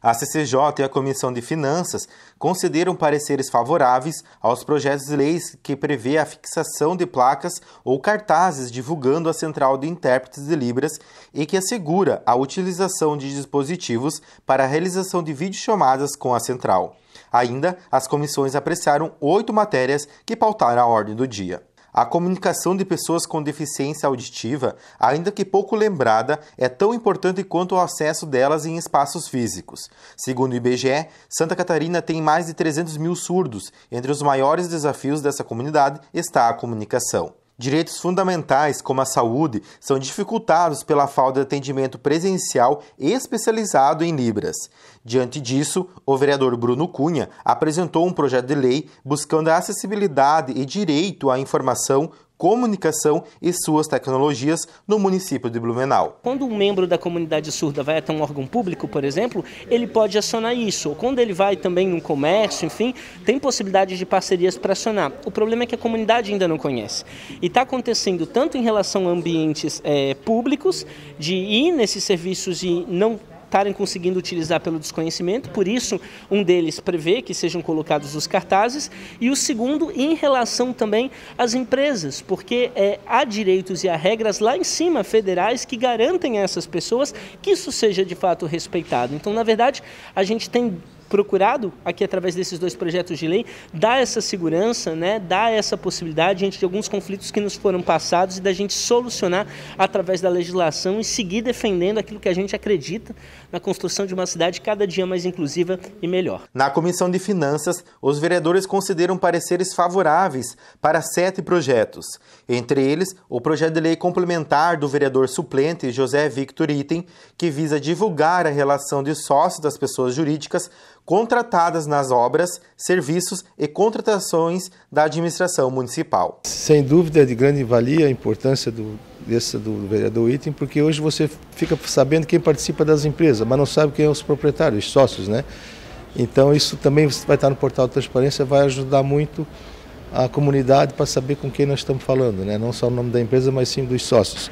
A CCJ e a Comissão de Finanças concederam pareceres favoráveis aos projetos de leis que prevê a fixação de placas ou cartazes divulgando a Central de Intérpretes de Libras e que assegura a utilização de dispositivos para a realização de videochamadas com a Central. Ainda, as comissões apreciaram oito matérias que pautaram a ordem do dia. A comunicação de pessoas com deficiência auditiva, ainda que pouco lembrada, é tão importante quanto o acesso delas em espaços físicos. Segundo o IBGE, Santa Catarina tem mais de 300 mil surdos. Entre os maiores desafios dessa comunidade está a comunicação. Direitos fundamentais, como a saúde, são dificultados pela falta de atendimento presencial especializado em Libras. Diante disso, o vereador Bruno Cunha apresentou um projeto de lei buscando a acessibilidade e direito à informação comunicação e suas tecnologias no município de Blumenau. Quando um membro da comunidade surda vai até um órgão público, por exemplo, ele pode acionar isso. Ou quando ele vai também no comércio, enfim, tem possibilidade de parcerias para acionar. O problema é que a comunidade ainda não conhece. E está acontecendo tanto em relação a ambientes é, públicos, de ir nesses serviços e não estarem conseguindo utilizar pelo desconhecimento, por isso um deles prevê que sejam colocados os cartazes, e o segundo em relação também às empresas, porque é, há direitos e há regras lá em cima, federais, que garantem a essas pessoas que isso seja de fato respeitado. Então, na verdade, a gente tem procurado aqui através desses dois projetos de lei dar essa segurança, né, dar essa possibilidade diante de alguns conflitos que nos foram passados e da gente solucionar através da legislação e seguir defendendo aquilo que a gente acredita na construção de uma cidade cada dia mais inclusiva e melhor. Na Comissão de Finanças, os vereadores consideram pareceres favoráveis para sete projetos, entre eles o projeto de lei complementar do vereador suplente José Victor Item, que visa divulgar a relação de sócios das pessoas jurídicas contratadas nas obras, serviços e contratações da administração municipal. Sem dúvida, é de grande valia a importância do, desse, do vereador item, porque hoje você fica sabendo quem participa das empresas, mas não sabe quem são é os proprietários, os sócios, né? Então, isso também vai estar no portal de transparência, vai ajudar muito a comunidade para saber com quem nós estamos falando, né? não só o nome da empresa, mas sim dos sócios.